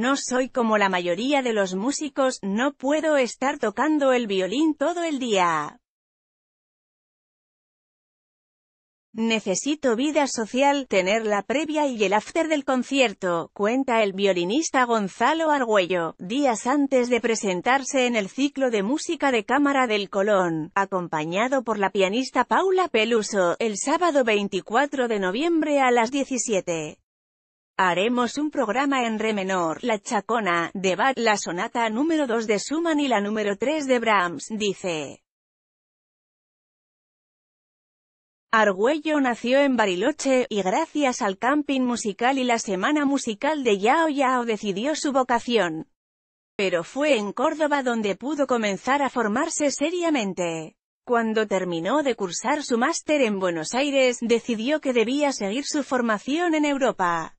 No soy como la mayoría de los músicos, no puedo estar tocando el violín todo el día. Necesito vida social, tener la previa y el after del concierto, cuenta el violinista Gonzalo Argüello, días antes de presentarse en el ciclo de música de cámara del Colón, acompañado por la pianista Paula Peluso, el sábado 24 de noviembre a las 17. Haremos un programa en re menor, la chacona, de Bach, la sonata número 2 de Schumann y la número 3 de Brahms, dice. Argüello nació en Bariloche, y gracias al camping musical y la semana musical de Yao Yao decidió su vocación. Pero fue en Córdoba donde pudo comenzar a formarse seriamente. Cuando terminó de cursar su máster en Buenos Aires, decidió que debía seguir su formación en Europa.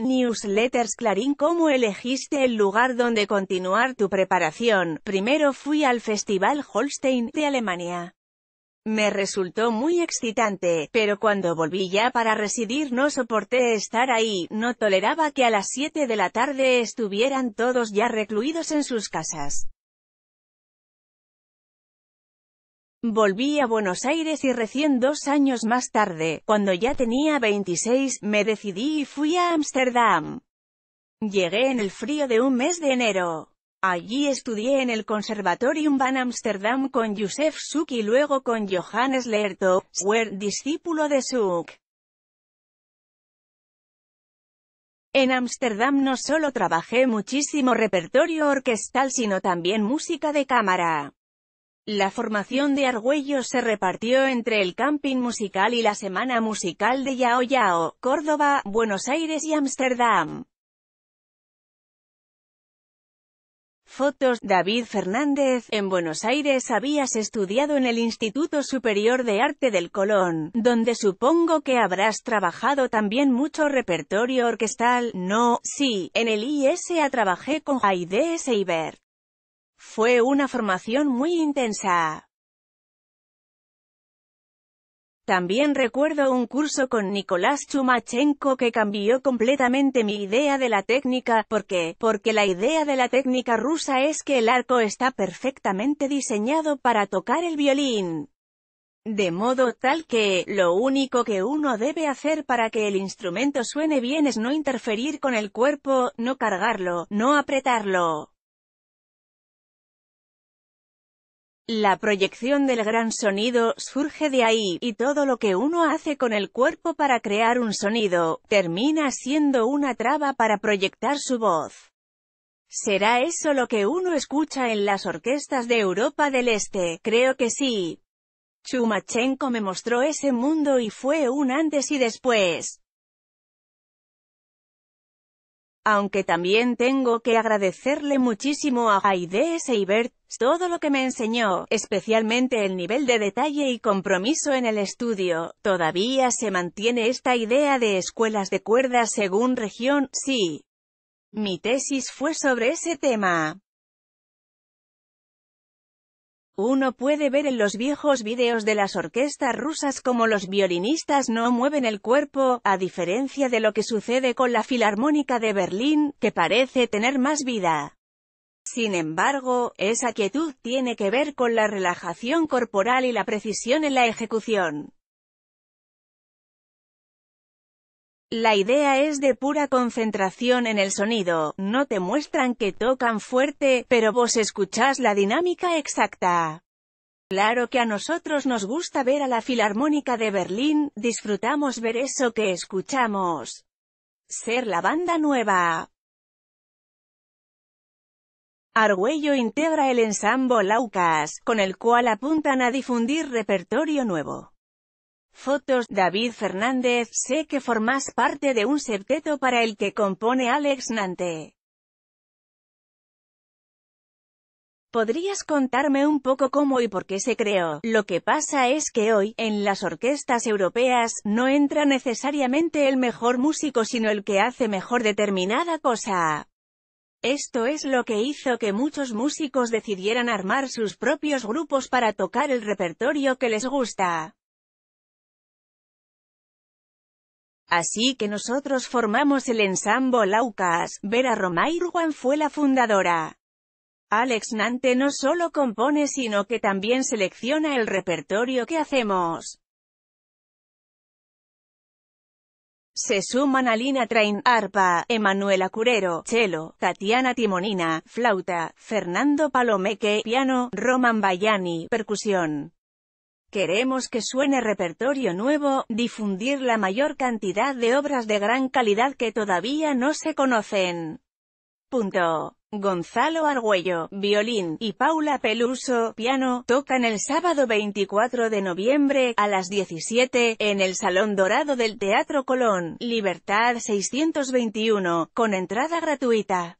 Newsletters Clarín ¿Cómo elegiste el lugar donde continuar tu preparación? Primero fui al Festival Holstein, de Alemania. Me resultó muy excitante, pero cuando volví ya para residir no soporté estar ahí, no toleraba que a las 7 de la tarde estuvieran todos ya recluidos en sus casas. Volví a Buenos Aires y recién dos años más tarde, cuando ya tenía 26, me decidí y fui a Ámsterdam. Llegué en el frío de un mes de enero. Allí estudié en el Conservatorium van Amsterdam con Josef Suk y luego con Johannes Lerto, fue discípulo de Suk. En Ámsterdam no solo trabajé muchísimo repertorio orquestal sino también música de cámara. La formación de Argüello se repartió entre el Camping Musical y la Semana Musical de Yao Yao, Córdoba, Buenos Aires y Ámsterdam. Fotos, David Fernández, en Buenos Aires habías estudiado en el Instituto Superior de Arte del Colón, donde supongo que habrás trabajado también mucho repertorio orquestal, no, sí, en el ISA trabajé con Haide Seibert. Fue una formación muy intensa. También recuerdo un curso con Nicolás Chumachenko que cambió completamente mi idea de la técnica, ¿por qué? Porque la idea de la técnica rusa es que el arco está perfectamente diseñado para tocar el violín. De modo tal que, lo único que uno debe hacer para que el instrumento suene bien es no interferir con el cuerpo, no cargarlo, no apretarlo. La proyección del gran sonido surge de ahí, y todo lo que uno hace con el cuerpo para crear un sonido, termina siendo una traba para proyectar su voz. ¿Será eso lo que uno escucha en las orquestas de Europa del Este? Creo que sí. Chumachenko me mostró ese mundo y fue un antes y después. Aunque también tengo que agradecerle muchísimo a Haide Seibert todo lo que me enseñó, especialmente el nivel de detalle y compromiso en el estudio, todavía se mantiene esta idea de escuelas de cuerdas según región, sí. Mi tesis fue sobre ese tema. Uno puede ver en los viejos vídeos de las orquestas rusas como los violinistas no mueven el cuerpo, a diferencia de lo que sucede con la Filarmónica de Berlín, que parece tener más vida. Sin embargo, esa quietud tiene que ver con la relajación corporal y la precisión en la ejecución. La idea es de pura concentración en el sonido, no te muestran que tocan fuerte, pero vos escuchás la dinámica exacta. Claro que a nosotros nos gusta ver a la Filarmónica de Berlín, disfrutamos ver eso que escuchamos. Ser la banda nueva. Argüello integra el ensamble Laucas, con el cual apuntan a difundir repertorio nuevo. Fotos, David Fernández, sé que formas parte de un septeto para el que compone Alex Nante. ¿Podrías contarme un poco cómo y por qué se creó? Lo que pasa es que hoy, en las orquestas europeas, no entra necesariamente el mejor músico sino el que hace mejor determinada cosa. Esto es lo que hizo que muchos músicos decidieran armar sus propios grupos para tocar el repertorio que les gusta. Así que nosotros formamos el ensamble Laucas, Vera Juan fue la fundadora. Alex Nante no solo compone sino que también selecciona el repertorio que hacemos. Se suman Alina Train, arpa, Emanuela Curero, Chelo, Tatiana Timonina, flauta, Fernando Palomeque, piano, Roman Bayani, percusión. Queremos que suene repertorio nuevo, difundir la mayor cantidad de obras de gran calidad que todavía no se conocen. Gonzalo Argüello, violín, y Paula Peluso, piano, tocan el sábado 24 de noviembre, a las 17, en el Salón Dorado del Teatro Colón, Libertad 621, con entrada gratuita.